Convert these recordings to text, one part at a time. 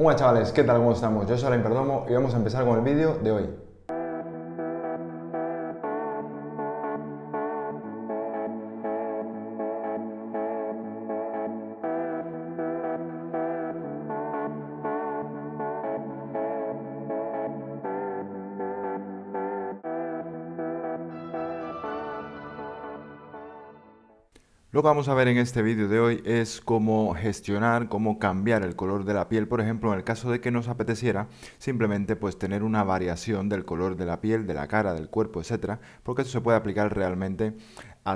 Hola chavales, ¿qué tal? ¿Cómo estamos? Yo soy Alain Perdomo y vamos a empezar con el vídeo de hoy. Lo que vamos a ver en este vídeo de hoy es cómo gestionar, cómo cambiar el color de la piel, por ejemplo, en el caso de que nos apeteciera simplemente pues tener una variación del color de la piel, de la cara, del cuerpo, etcétera, porque eso se puede aplicar realmente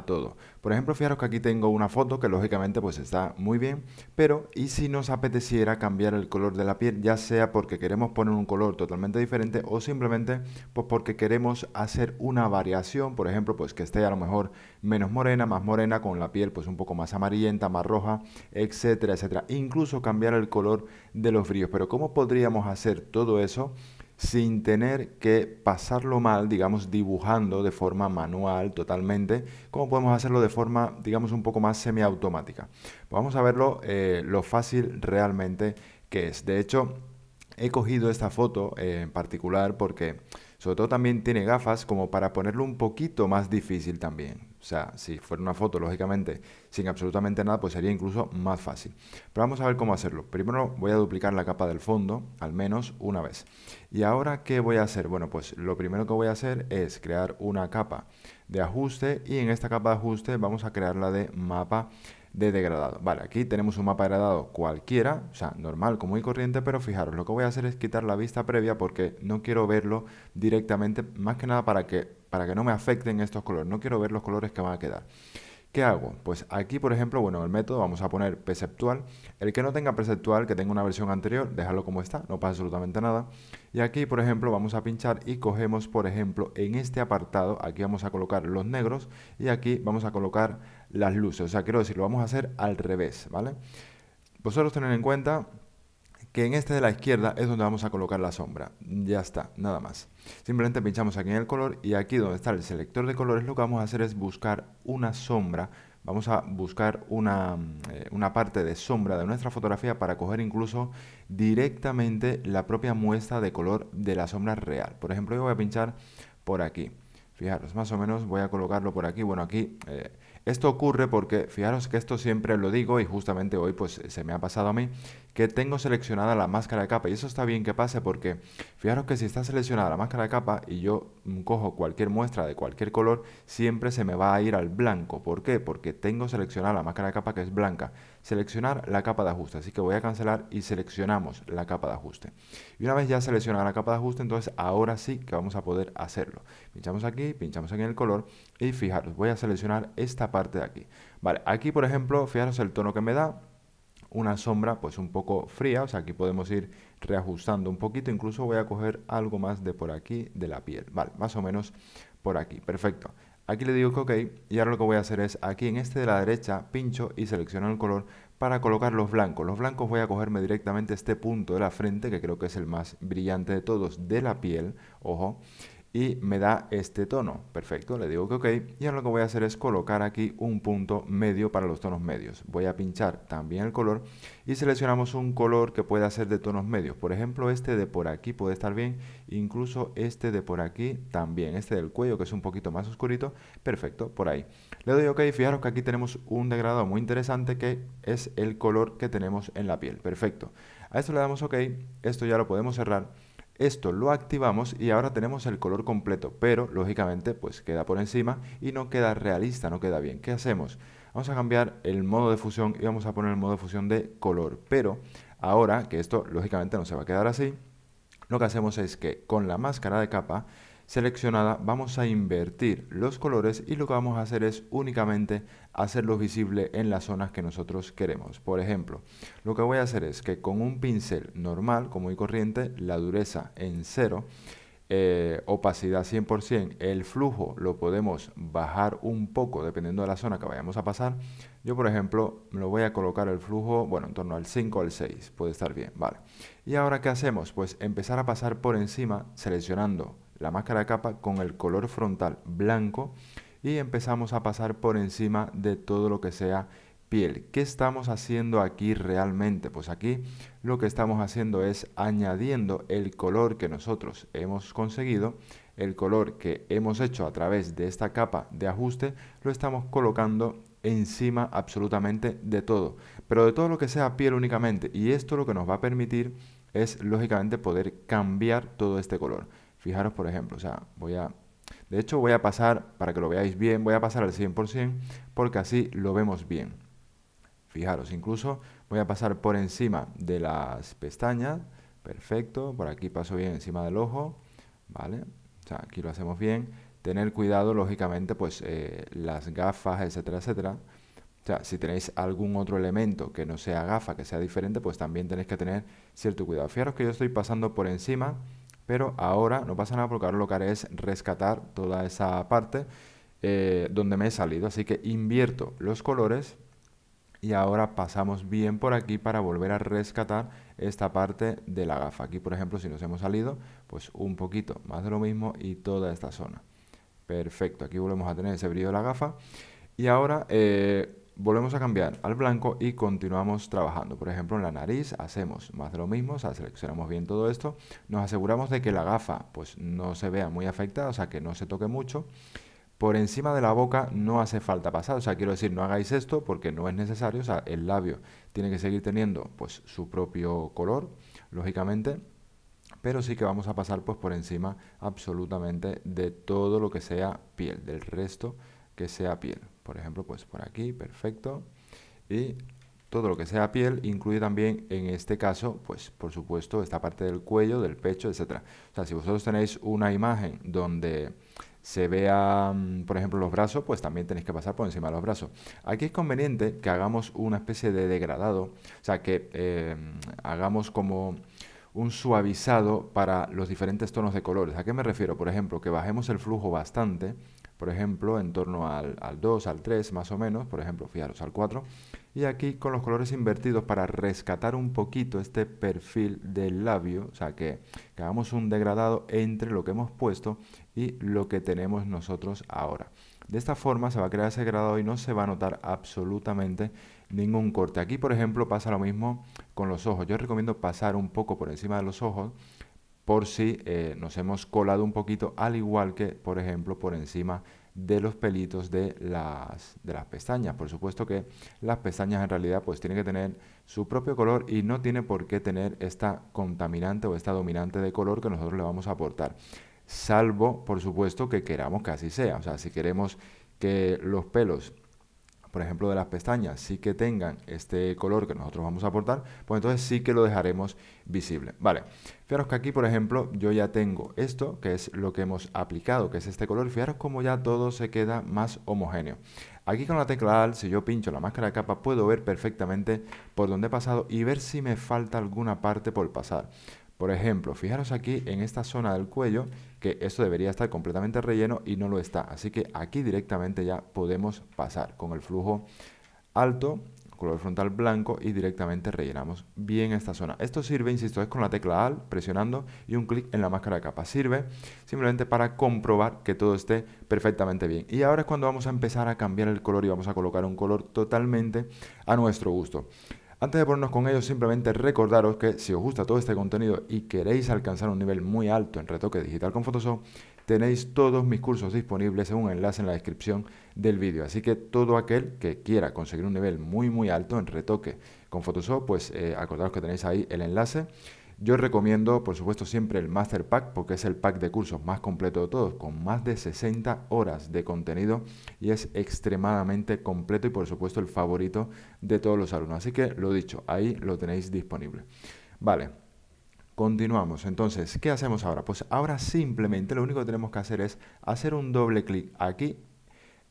todo. Por ejemplo, fijaros que aquí tengo una foto que lógicamente pues está muy bien, pero ¿y si nos apeteciera cambiar el color de la piel? Ya sea porque queremos poner un color totalmente diferente o simplemente pues porque queremos hacer una variación, por ejemplo, pues que esté a lo mejor menos morena, más morena, con la piel pues un poco más amarillenta, más roja, etcétera, etcétera. Incluso cambiar el color de los brillos. Pero ¿cómo podríamos hacer todo eso sin tener que pasarlo mal, digamos, dibujando de forma manual totalmente, cómo podemos hacerlo de forma, digamos, un poco más semiautomática. vamos a verlo eh, lo fácil realmente que es. De hecho, he cogido esta foto eh, en particular porque sobre todo también tiene gafas como para ponerlo un poquito más difícil también. O sea, si fuera una foto, lógicamente, sin absolutamente nada, pues sería incluso más fácil. Pero vamos a ver cómo hacerlo. Primero voy a duplicar la capa del fondo, al menos una vez. ¿Y ahora qué voy a hacer? Bueno, pues lo primero que voy a hacer es crear una capa de ajuste y en esta capa de ajuste vamos a crear la de mapa de degradado. Vale, aquí tenemos un mapa degradado cualquiera, o sea, normal, como y corriente, pero fijaros, lo que voy a hacer es quitar la vista previa porque no quiero verlo directamente, más que nada para que, para que no me afecten estos colores, no quiero ver los colores que van a quedar. ¿Qué hago? Pues aquí, por ejemplo, bueno, el método vamos a poner perceptual. El que no tenga perceptual, que tenga una versión anterior, déjalo como está, no pasa absolutamente nada. Y aquí, por ejemplo, vamos a pinchar y cogemos, por ejemplo, en este apartado, aquí vamos a colocar los negros y aquí vamos a colocar las luces. O sea, quiero decir, lo vamos a hacer al revés, ¿vale? Vosotros tened en cuenta que en este de la izquierda es donde vamos a colocar la sombra. Ya está, nada más. Simplemente pinchamos aquí en el color y aquí donde está el selector de colores lo que vamos a hacer es buscar una sombra. Vamos a buscar una, mm, eh, una parte de sombra de nuestra fotografía para coger incluso directamente la propia muestra de color de la sombra real. Por ejemplo, yo voy a pinchar por aquí. Fijaros, más o menos voy a colocarlo por aquí. Bueno, aquí eh, esto ocurre porque, fijaros que esto siempre lo digo y justamente hoy pues se me ha pasado a mí, que tengo seleccionada la máscara de capa y eso está bien que pase porque, fijaros que si está seleccionada la máscara de capa y yo mm, cojo cualquier muestra de cualquier color, siempre se me va a ir al blanco. ¿Por qué? Porque tengo seleccionada la máscara de capa que es blanca seleccionar la capa de ajuste. Así que voy a cancelar y seleccionamos la capa de ajuste. Y una vez ya seleccionada la capa de ajuste, entonces ahora sí que vamos a poder hacerlo. Pinchamos aquí, pinchamos aquí en el color y fijaros, voy a seleccionar esta parte de aquí. Vale, aquí por ejemplo, fijaros el tono que me da, una sombra pues un poco fría, o sea, aquí podemos ir reajustando un poquito, incluso voy a coger algo más de por aquí de la piel, vale, más o menos por aquí, perfecto. Aquí le digo que ok y ahora lo que voy a hacer es aquí en este de la derecha pincho y selecciono el color para colocar los blancos. Los blancos voy a cogerme directamente este punto de la frente que creo que es el más brillante de todos de la piel, ojo, y me da este tono. Perfecto, le digo que ok. Y ahora lo que voy a hacer es colocar aquí un punto medio para los tonos medios. Voy a pinchar también el color y seleccionamos un color que pueda ser de tonos medios. Por ejemplo, este de por aquí puede estar bien, incluso este de por aquí también. Este del cuello que es un poquito más oscurito, perfecto, por ahí. Le doy ok, fijaros que aquí tenemos un degradado muy interesante que es el color que tenemos en la piel. Perfecto. A esto le damos ok, esto ya lo podemos cerrar esto lo activamos y ahora tenemos el color completo, pero lógicamente pues queda por encima y no queda realista, no queda bien. ¿Qué hacemos? Vamos a cambiar el modo de fusión y vamos a poner el modo de fusión de color, pero ahora que esto lógicamente no se va a quedar así, lo que hacemos es que con la máscara de capa seleccionada vamos a invertir los colores y lo que vamos a hacer es únicamente hacerlo visible en las zonas que nosotros queremos. Por ejemplo, lo que voy a hacer es que con un pincel normal, como y corriente, la dureza en 0, eh, opacidad 100%, el flujo lo podemos bajar un poco dependiendo de la zona que vayamos a pasar. Yo, por ejemplo, lo voy a colocar el flujo, bueno, en torno al 5 o al 6, puede estar bien, vale. ¿Y ahora qué hacemos? Pues empezar a pasar por encima seleccionando la máscara capa con el color frontal blanco y empezamos a pasar por encima de todo lo que sea piel. ¿Qué estamos haciendo aquí realmente? Pues aquí lo que estamos haciendo es añadiendo el color que nosotros hemos conseguido, el color que hemos hecho a través de esta capa de ajuste, lo estamos colocando encima absolutamente de todo, pero de todo lo que sea piel únicamente. Y esto lo que nos va a permitir es lógicamente poder cambiar todo este color. Fijaros, por ejemplo, o sea, voy a... De hecho, voy a pasar, para que lo veáis bien, voy a pasar al 100% porque así lo vemos bien. Fijaros, incluso voy a pasar por encima de las pestañas. Perfecto, por aquí paso bien encima del ojo. ¿Vale? O sea, aquí lo hacemos bien. Tener cuidado, lógicamente, pues eh, las gafas, etcétera, etcétera. O sea, si tenéis algún otro elemento que no sea gafa, que sea diferente, pues también tenéis que tener cierto cuidado. Fijaros que yo estoy pasando por encima pero ahora no pasa nada porque ahora lo que haré es rescatar toda esa parte eh, donde me he salido. Así que invierto los colores y ahora pasamos bien por aquí para volver a rescatar esta parte de la gafa. Aquí, por ejemplo, si nos hemos salido, pues un poquito más de lo mismo y toda esta zona. Perfecto, aquí volvemos a tener ese brillo de la gafa. Y ahora... Eh, volvemos a cambiar al blanco y continuamos trabajando. Por ejemplo, en la nariz hacemos más de lo mismo, seleccionamos bien todo esto, nos aseguramos de que la gafa pues no se vea muy afectada, o sea, que no se toque mucho. Por encima de la boca no hace falta pasar, o sea, quiero decir, no hagáis esto porque no es necesario, o sea, el labio tiene que seguir teniendo pues su propio color, lógicamente, pero sí que vamos a pasar pues por encima absolutamente de todo lo que sea piel, del resto que sea piel. Por ejemplo, pues por aquí, perfecto. Y todo lo que sea piel incluye también en este caso, pues por supuesto, esta parte del cuello, del pecho, etcétera. O sea, si vosotros tenéis una imagen donde se vea, mm, por ejemplo, los brazos, pues también tenéis que pasar por encima de los brazos. Aquí es conveniente que hagamos una especie de degradado, o sea, que eh, hagamos como un suavizado para los diferentes tonos de colores. ¿A qué me refiero? Por ejemplo, que bajemos el flujo bastante por ejemplo, en torno al, 2, al 3 más o menos, por ejemplo, fijaros al 4, y aquí con los colores invertidos para rescatar un poquito este perfil del labio, o sea que, que hagamos un degradado entre lo que hemos puesto y lo que tenemos nosotros ahora. De esta forma se va a crear ese degradado y no se va a notar absolutamente ningún corte. Aquí por ejemplo pasa lo mismo con los ojos, yo recomiendo pasar un poco por encima de los ojos por si eh, nos hemos colado un poquito, al igual que, por ejemplo, por encima de los pelitos de las, de las pestañas. Por supuesto que las pestañas en realidad pues tienen que tener su propio color y no tiene por qué tener esta contaminante o esta dominante de color que nosotros le vamos a aportar. Salvo, por supuesto, que queramos que así sea. O sea, si queremos que los pelos por ejemplo, de las pestañas, sí que tengan este color que nosotros vamos a aportar, pues entonces sí que lo dejaremos visible. Vale, fijaros que aquí, por ejemplo, yo ya tengo esto, que es lo que hemos aplicado, que es este color. Fijaros cómo ya todo se queda más homogéneo. Aquí con la tecla AL, si yo pincho la máscara de capa, puedo ver perfectamente por dónde he pasado y ver si me falta alguna parte por pasar. Por ejemplo, fijaros aquí en esta zona del cuello que esto debería estar completamente relleno y no lo está. Así que aquí directamente ya podemos pasar con el flujo alto, color frontal blanco y directamente rellenamos bien esta zona. Esto sirve, insisto, es con la tecla AL presionando y un clic en la máscara de capa. Sirve simplemente para comprobar que todo esté perfectamente bien. Y ahora es cuando vamos a empezar a cambiar el color y vamos a colocar un color totalmente a nuestro gusto. Antes de ponernos con ello, simplemente recordaros que si os gusta todo este contenido y queréis alcanzar un nivel muy alto en retoque digital con Photoshop, tenéis todos mis cursos disponibles en un enlace en la descripción del vídeo. Así que todo aquel que quiera conseguir un nivel muy muy alto en retoque con Photoshop, pues eh, acordaros que tenéis ahí el enlace. Yo recomiendo, por supuesto, siempre el Master Pack porque es el pack de cursos más completo de todos, con más de 60 horas de contenido y es extremadamente completo y, por supuesto, el favorito de todos los alumnos. Así que lo dicho, ahí lo tenéis disponible. Vale. Continuamos. Entonces, ¿qué hacemos ahora? Pues ahora simplemente lo único que tenemos que hacer es hacer un doble clic aquí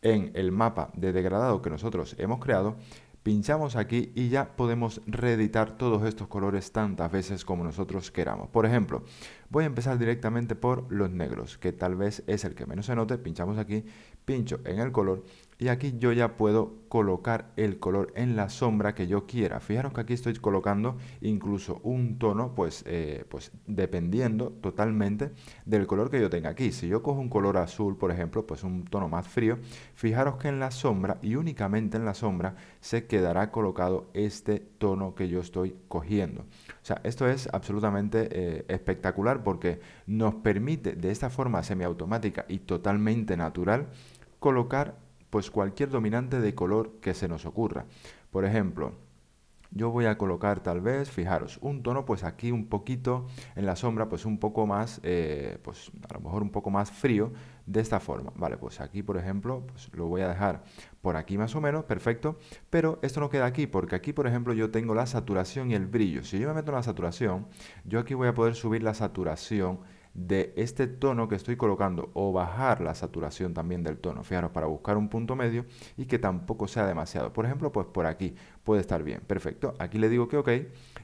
en el mapa de degradado que nosotros hemos creado pinchamos aquí y ya podemos reeditar todos estos colores tantas veces como nosotros queramos. Por ejemplo, Voy a empezar directamente por los negros, que tal vez es el que menos se note. Pinchamos aquí, pincho en el color y aquí yo ya puedo colocar el color en la sombra que yo quiera. Fijaros que aquí estoy colocando incluso un tono, pues, eh, pues dependiendo totalmente del color que yo tenga aquí. Si yo cojo un color azul, por ejemplo, pues un tono más frío, fijaros que en la sombra y únicamente en la sombra se quedará colocado este tono que yo estoy cogiendo. O sea, esto es absolutamente eh, espectacular porque nos permite de esta forma semiautomática y totalmente natural colocar pues cualquier dominante de color que se nos ocurra. Por ejemplo, yo voy a colocar tal vez, fijaros, un tono pues aquí un poquito en la sombra, pues un poco más, eh, pues a lo mejor un poco más frío, de esta forma. Vale, pues aquí, por ejemplo, pues lo voy a dejar por aquí más o menos, perfecto, pero esto no queda aquí, porque aquí, por ejemplo, yo tengo la saturación y el brillo. Si yo me meto en la saturación, yo aquí voy a poder subir la saturación de este tono que estoy colocando o bajar la saturación también del tono, fijaros, para buscar un punto medio y que tampoco sea demasiado. Por ejemplo, pues por aquí puede estar bien, perfecto. Aquí le digo que ok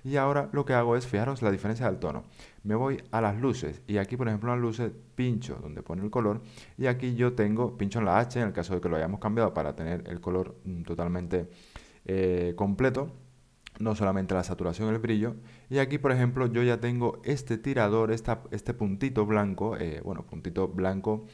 y ahora lo que hago es, fijaros la diferencia del tono. Me voy a las luces y aquí, por ejemplo, las luces pincho donde pone el color y aquí yo tengo, pincho en la H en el caso de que lo hayamos cambiado para tener el color mm, totalmente eh, completo no solamente la saturación, el brillo. Y aquí, por ejemplo, yo ya tengo este tirador, este puntito blanco, eh, bueno, puntito blanco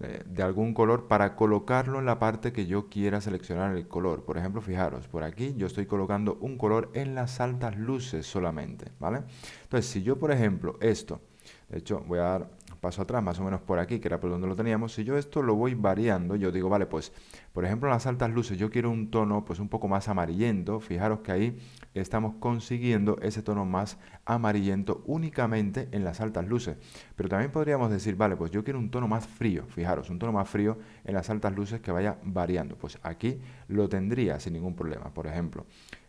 eh, de algún color para colocarlo en la parte que yo quiera seleccionar el color. Por ejemplo, fijaros, por aquí yo estoy colocando un color en las altas luces solamente, ¿vale? Entonces, si yo, por ejemplo, esto, de hecho, voy a dar paso atrás, más o menos por aquí, que era por donde lo teníamos, si yo esto lo voy variando, yo digo, vale, pues, por ejemplo, en las altas luces yo quiero un tono pues un poco más amarillento, fijaros que ahí estamos consiguiendo ese tono más amarillento únicamente en las altas luces. Pero también podríamos decir, vale, pues yo quiero un tono más frío, fijaros, un tono más frío en las altas luces que vaya variando. Pues aquí lo tendría sin ningún problema, por ejemplo.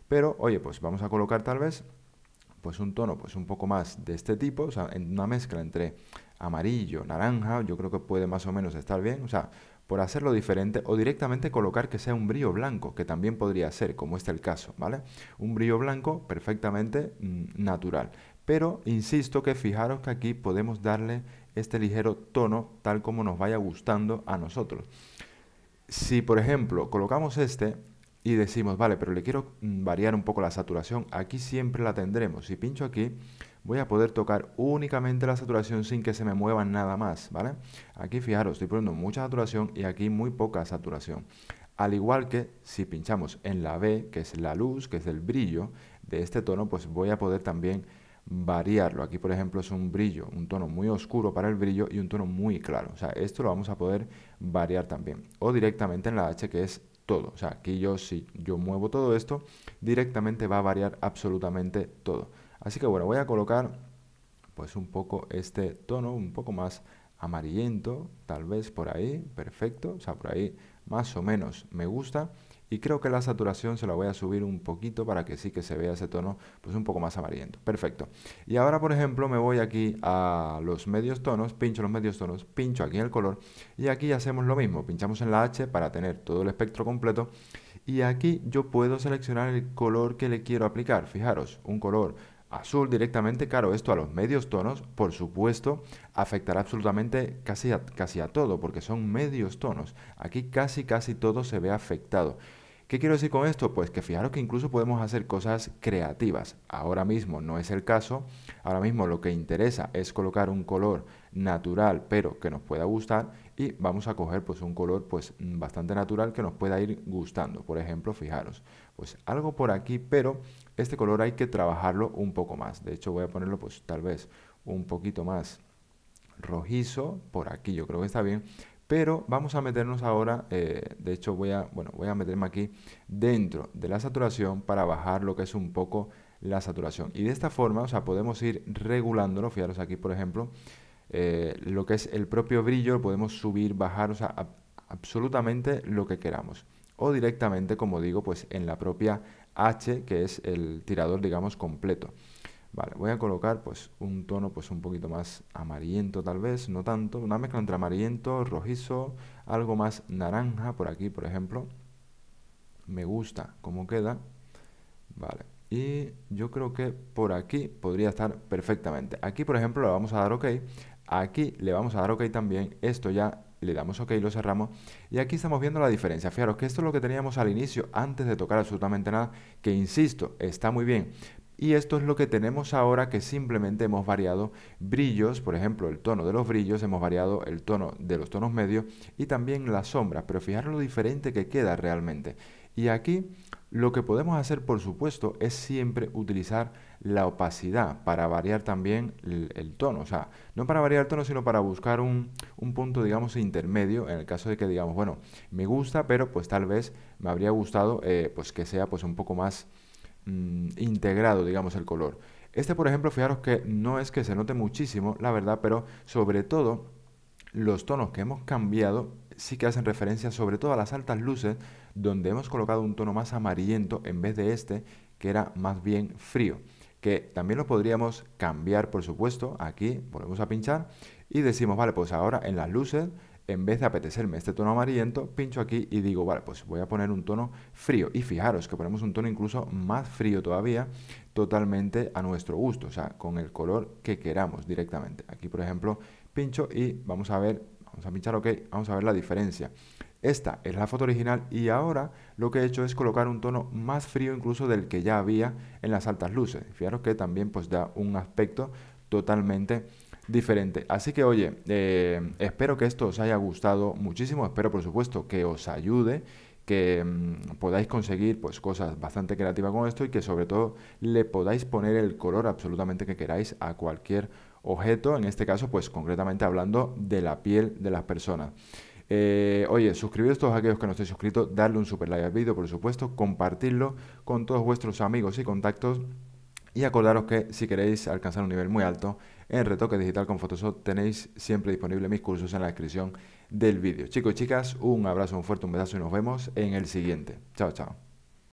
Pero, oye, pues vamos a colocar tal vez pues un tono pues un poco más de este tipo, o sea, en una mezcla entre amarillo, naranja, yo creo que puede más o menos estar bien, o sea, por hacerlo diferente o directamente colocar que sea un brillo blanco, que también podría ser, como este el caso, ¿vale? Un brillo blanco perfectamente mm, natural. Pero insisto que fijaros que aquí podemos darle este ligero tono tal como nos vaya gustando a nosotros. Si por ejemplo colocamos este y decimos, vale, pero le quiero mm, variar un poco la saturación, aquí siempre la tendremos. Si pincho aquí, voy a poder tocar únicamente la saturación sin que se me mueva nada más, ¿vale? Aquí fijaros, estoy poniendo mucha saturación y aquí muy poca saturación. Al igual que si pinchamos en la B, que es la luz, que es el brillo de este tono, pues voy a poder también variarlo. Aquí, por ejemplo, es un brillo, un tono muy oscuro para el brillo y un tono muy claro. O sea, esto lo vamos a poder variar también. O directamente en la H, que es todo. O sea, aquí yo si yo muevo todo esto, directamente va a variar absolutamente todo. Así que bueno, voy a colocar pues un poco este tono, un poco más amarillento, tal vez por ahí, perfecto, o sea, por ahí más o menos me gusta. Y creo que la saturación se la voy a subir un poquito para que sí que se vea ese tono pues un poco más amarillento. Perfecto. Y ahora, por ejemplo, me voy aquí a los medios tonos, pincho los medios tonos, pincho aquí el color y aquí hacemos lo mismo. Pinchamos en la H para tener todo el espectro completo y aquí yo puedo seleccionar el color que le quiero aplicar. Fijaros, un color azul directamente, claro, esto a los medios tonos, por supuesto, afectará absolutamente casi a, casi a todo, porque son medios tonos. Aquí casi, casi todo se ve afectado. ¿Qué quiero decir con esto? Pues que fijaros que incluso podemos hacer cosas creativas. Ahora mismo no es el caso. Ahora mismo lo que interesa es colocar un color natural, pero que nos pueda gustar. Y vamos a coger pues un color pues bastante natural que nos pueda ir gustando. Por ejemplo, fijaros, pues algo por aquí, pero este color hay que trabajarlo un poco más. De hecho voy a ponerlo pues tal vez un poquito más rojizo por aquí, yo creo que está bien. Pero vamos a meternos ahora, eh, de hecho voy a, bueno, voy a meterme aquí dentro de la saturación para bajar lo que es un poco la saturación. Y de esta forma, o sea, podemos ir regulándolo, fijaros aquí por ejemplo, eh, lo que es el propio brillo, podemos subir, bajar, o sea, absolutamente lo que queramos. O directamente, como digo, pues en la propia H, que es el tirador, digamos, completo. Vale, voy a colocar pues un tono pues un poquito más amarillento tal vez, no tanto, una mezcla entre amarillento, rojizo, algo más naranja por aquí, por ejemplo. Me gusta cómo queda. Vale, y yo creo que por aquí podría estar perfectamente. Aquí, por ejemplo, le vamos a dar OK. Aquí le vamos a dar OK también. Esto ya le damos OK, y lo cerramos y aquí estamos viendo la diferencia. Fijaros que esto es lo que teníamos al inicio antes de tocar absolutamente nada, que insisto, está muy bien. Y esto es lo que tenemos ahora que simplemente hemos variado brillos, por ejemplo el tono de los brillos, hemos variado el tono de los tonos medios y también las sombras, pero fijaros lo diferente que queda realmente. Y aquí lo que podemos hacer, por supuesto, es siempre utilizar la opacidad para variar también el, tono. O sea, no para variar el tono, sino para buscar un, punto, digamos, intermedio, en el caso de que digamos, bueno, me gusta, pero pues tal vez me habría gustado eh, pues que sea pues un poco más mm, integrado, digamos, el color. Este, por ejemplo, fijaros que no es que se note muchísimo, la verdad, pero sobre todo los tonos que hemos cambiado sí que hacen referencia sobre todo a las altas luces, donde hemos colocado un tono más amarillento en vez de este, que era más bien frío. Que también lo podríamos cambiar, por supuesto, aquí volvemos a pinchar y decimos, vale, pues ahora en las luces, en vez de apetecerme este tono amarillento, pincho aquí y digo, vale, pues voy a poner un tono frío. Y fijaros que ponemos un tono incluso más frío todavía, totalmente a nuestro gusto, o sea, con el color que queramos directamente. Aquí, por ejemplo, pincho y vamos a ver Vamos a pinchar OK, vamos a ver la diferencia. Esta es la foto original y ahora lo que he hecho es colocar un tono más frío incluso del que ya había en las altas luces. Fijaros que también pues da un aspecto totalmente diferente. Así que oye, eh, espero que esto os haya gustado muchísimo, espero por supuesto que os ayude que mm, podáis conseguir pues cosas bastante creativas con esto y que sobre todo le podáis poner el color absolutamente que queráis a cualquier objeto, en este caso, pues concretamente hablando de la piel de las personas. Eh, oye, suscribiros todos aquellos que no estéis suscritos, darle un super like al vídeo, por supuesto, compartirlo con todos vuestros amigos y contactos. Y acordaros que si queréis alcanzar un nivel muy alto en retoque digital con Photoshop, tenéis siempre disponibles mis cursos en la descripción del vídeo. Chicos y chicas, un abrazo, un fuerte, un besazo y nos vemos en el siguiente. Chao, chao.